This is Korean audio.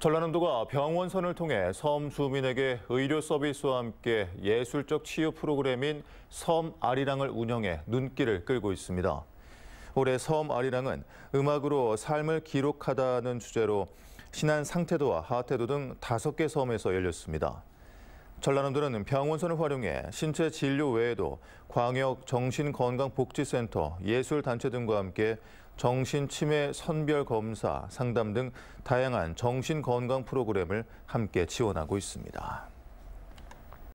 전라남도가 병원선을 통해 섬 주민에게 의료 서비스와 함께 예술적 치유 프로그램인 섬 아리랑을 운영해 눈길을 끌고 있습니다. 올해 섬 아리랑은 음악으로 삶을 기록하다는 주제로 신안 상태도와 하태도 등 다섯 개 섬에서 열렸습니다. 전라남도는 병원선을 활용해 신체 진료 외에도 광역 정신건강복지센터, 예술단체 등과 함께 정신치매 선별 검사, 상담 등 다양한 정신건강 프로그램을 함께 지원하고 있습니다.